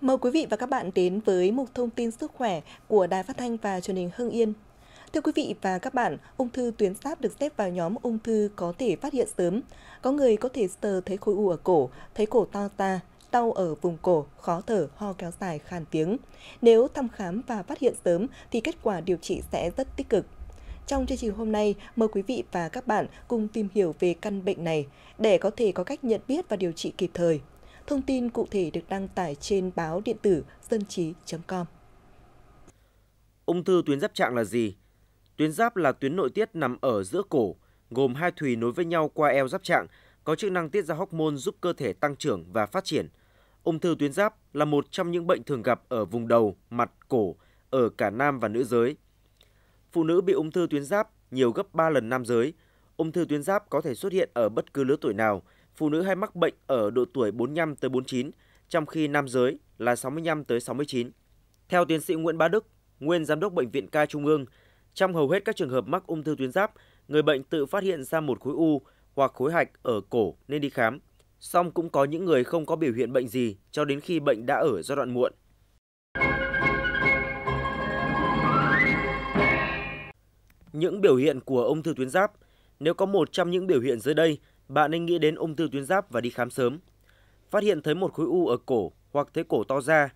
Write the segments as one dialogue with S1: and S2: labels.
S1: Mời quý vị và các bạn đến với một thông tin sức khỏe của Đài Phát thanh và Truyền hình Hưng Yên. Thưa quý vị và các bạn, ung thư tuyến giáp được xếp vào nhóm ung thư có thể phát hiện sớm. Có người có thể sờ thấy khối u ở cổ, thấy cổ to ra, đau ở vùng cổ, khó thở, ho kéo dài, khàn tiếng. Nếu thăm khám và phát hiện sớm thì kết quả điều trị sẽ rất tích cực. Trong chương trình hôm nay, mời quý vị và các bạn cùng tìm hiểu về căn bệnh này để có thể có cách nhận biết và điều trị kịp thời. Thông tin cụ thể được đăng tải trên báo điện tử dân trí.com.
S2: Ung thư tuyến giáp trạng là gì? Tuyến giáp là tuyến nội tiết nằm ở giữa cổ, gồm hai thùy nối với nhau qua eo giáp trạng, có chức năng tiết ra hormone giúp cơ thể tăng trưởng và phát triển. Ung thư tuyến giáp là một trong những bệnh thường gặp ở vùng đầu, mặt, cổ ở cả nam và nữ giới. Phụ nữ bị ung thư tuyến giáp nhiều gấp 3 lần nam giới. Ung thư tuyến giáp có thể xuất hiện ở bất cứ lứa tuổi nào – phụ nữ hay mắc bệnh ở độ tuổi 45 tới 49, trong khi nam giới là 65 tới 69. Theo tiến sĩ Nguyễn Bá Đức, nguyên giám đốc bệnh viện Ca Trung ương, trong hầu hết các trường hợp mắc ung thư tuyến giáp, người bệnh tự phát hiện ra một khối u hoặc khối hạch ở cổ nên đi khám. Song cũng có những người không có biểu hiện bệnh gì cho đến khi bệnh đã ở giai đoạn muộn. Những biểu hiện của ung thư tuyến giáp Nếu có một trong những biểu hiện dưới đây bạn nên nghĩ đến ung thư tuyến giáp và đi khám sớm. Phát hiện thấy một khối u ở cổ hoặc thấy cổ to ra,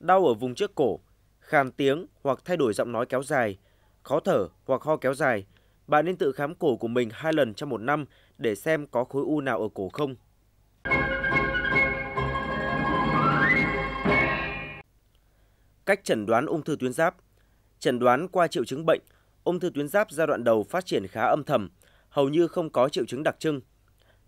S2: đau ở vùng trước cổ, khàn tiếng hoặc thay đổi giọng nói kéo dài, khó thở hoặc ho kéo dài, bạn nên tự khám cổ của mình hai lần trong một năm để xem có khối u nào ở cổ không. Cách chẩn đoán ung thư tuyến giáp Chẩn đoán qua triệu chứng bệnh, ung thư tuyến giáp giai đoạn đầu phát triển khá âm thầm, hầu như không có triệu chứng đặc trưng –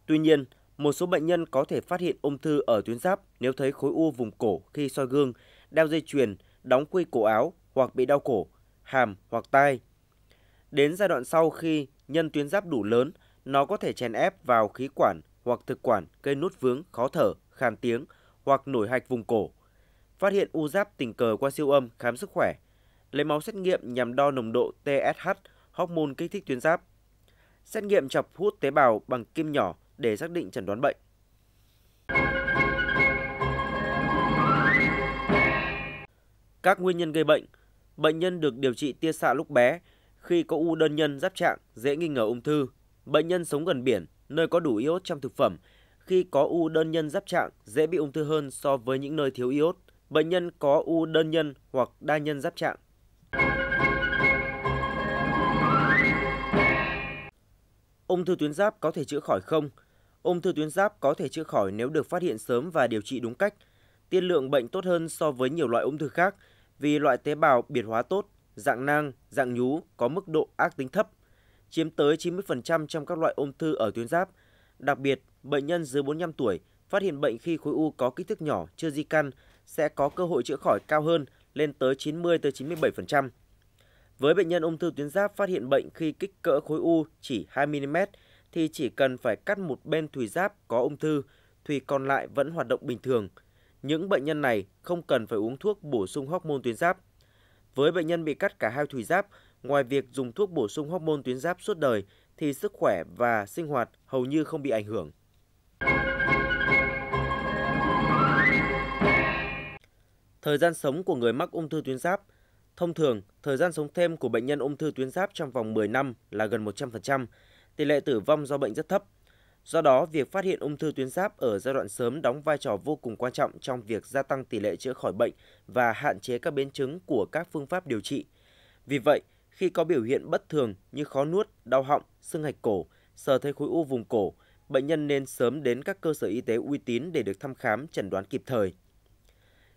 S2: Tuy nhiên, một số bệnh nhân có thể phát hiện ung thư ở tuyến giáp nếu thấy khối u vùng cổ khi soi gương, đeo dây chuyền, đóng quy cổ áo hoặc bị đau cổ, hàm hoặc tai. Đến giai đoạn sau khi nhân tuyến giáp đủ lớn, nó có thể chèn ép vào khí quản hoặc thực quản gây nút vướng, khó thở, khàn tiếng hoặc nổi hạch vùng cổ. Phát hiện u giáp tình cờ qua siêu âm khám sức khỏe, lấy máu xét nghiệm nhằm đo nồng độ TSH, hormone kích thích tuyến giáp. Xét nghiệm chọc hút tế bào bằng kim nhỏ để xác định chẩn đoán bệnh. Các nguyên nhân gây bệnh Bệnh nhân được điều trị tia xạ lúc bé, khi có u đơn nhân giáp trạng dễ nghi ngờ ung thư. Bệnh nhân sống gần biển, nơi có đủ iốt trong thực phẩm, khi có u đơn nhân giáp trạng dễ bị ung thư hơn so với những nơi thiếu iốt. Bệnh nhân có u đơn nhân hoặc đa nhân giáp trạng. Ung thư tuyến giáp có thể chữa khỏi không? ung thư tuyến giáp có thể chữa khỏi nếu được phát hiện sớm và điều trị đúng cách. Tiên lượng bệnh tốt hơn so với nhiều loại ung thư khác vì loại tế bào biệt hóa tốt, dạng nang, dạng nhú có mức độ ác tính thấp, chiếm tới 90% trong các loại ung thư ở tuyến giáp. Đặc biệt, bệnh nhân dưới 45 tuổi phát hiện bệnh khi khối u có kích thước nhỏ, chưa di căn sẽ có cơ hội chữa khỏi cao hơn lên tới 90 tới 97%. Với bệnh nhân ung thư tuyến giáp phát hiện bệnh khi kích cỡ khối u chỉ 2 mm thì chỉ cần phải cắt một bên thùy giáp có ung thư, thùy còn lại vẫn hoạt động bình thường. Những bệnh nhân này không cần phải uống thuốc bổ sung hormone tuyến giáp. Với bệnh nhân bị cắt cả hai thùy giáp, ngoài việc dùng thuốc bổ sung hormone tuyến giáp suốt đời thì sức khỏe và sinh hoạt hầu như không bị ảnh hưởng. Thời gian sống của người mắc ung thư tuyến giáp Thông thường, thời gian sống thêm của bệnh nhân ung thư tuyến giáp trong vòng 10 năm là gần 100%, tỷ lệ tử vong do bệnh rất thấp. Do đó, việc phát hiện ung thư tuyến giáp ở giai đoạn sớm đóng vai trò vô cùng quan trọng trong việc gia tăng tỷ lệ chữa khỏi bệnh và hạn chế các biến chứng của các phương pháp điều trị. Vì vậy, khi có biểu hiện bất thường như khó nuốt, đau họng, sưng hạch cổ, sờ thấy khối u vùng cổ, bệnh nhân nên sớm đến các cơ sở y tế uy tín để được thăm khám chẩn đoán kịp thời.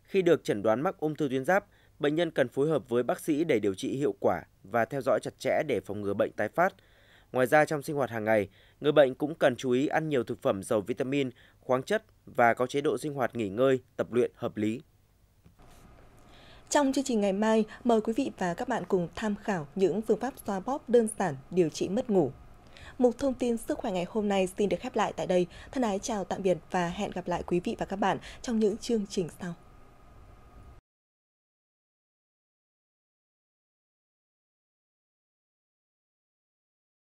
S2: Khi được chẩn đoán mắc ung thư tuyến giáp, bệnh nhân cần phối hợp với bác sĩ để điều trị hiệu quả và theo dõi chặt chẽ để phòng ngừa bệnh tái phát – Ngoài ra trong sinh hoạt hàng ngày, người bệnh cũng cần chú ý ăn nhiều thực phẩm giàu vitamin, khoáng chất và có chế độ sinh hoạt nghỉ ngơi, tập luyện hợp lý.
S1: Trong chương trình ngày mai, mời quý vị và các bạn cùng tham khảo những phương pháp xoa bóp đơn giản điều trị mất ngủ. Mục thông tin sức khỏe ngày hôm nay xin được khép lại tại đây. Thân ái chào tạm biệt và hẹn gặp lại quý vị và các bạn trong những chương trình sau.